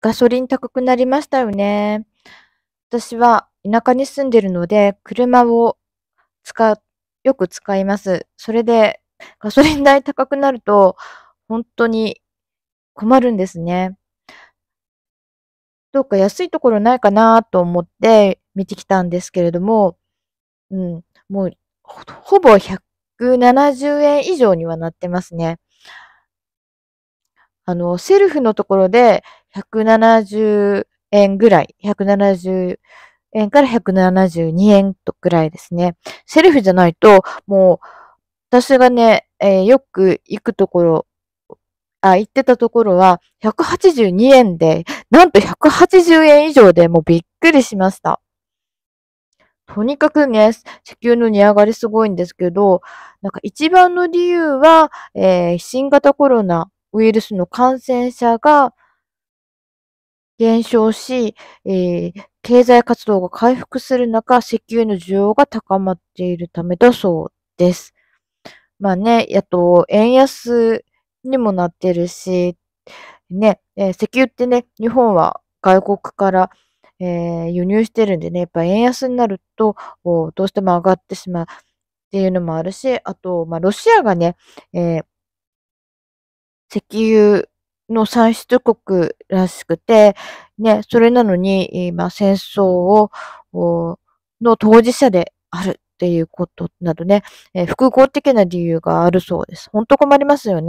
ガソリン高くなりましたよね。私は田舎に住んでるので、車を使う、よく使います。それで、ガソリン代高くなると、本当に困るんですね。どうか安いところないかなと思って見てきたんですけれども、うん、もうほぼ170円以上にはなってますね。あの、セルフのところで170円ぐらい、170円から172円とくらいですね。セルフじゃないと、もう、私がね、えー、よく行くところ、あ、行ってたところは、182円で、なんと180円以上でもうびっくりしました。とにかくね、石油の値上がりすごいんですけど、なんか一番の理由は、えー、新型コロナウイルスの感染者が減少し、えー、経済活動が回復する中、石油の需要が高まっているためだそうです。まあね、やっと円安にもなってるし、ね、えー、石油ってね、日本は外国から、えー、輸入してるんでね、やっぱ円安になると、どうしても上がってしまうっていうのもあるし、あと、まあ、ロシアがね、えー石油の産出国らしくて、ね、それなのに、今、戦争を、の当事者であるっていうことなどね、複合的な理由があるそうです。本当困りますよね。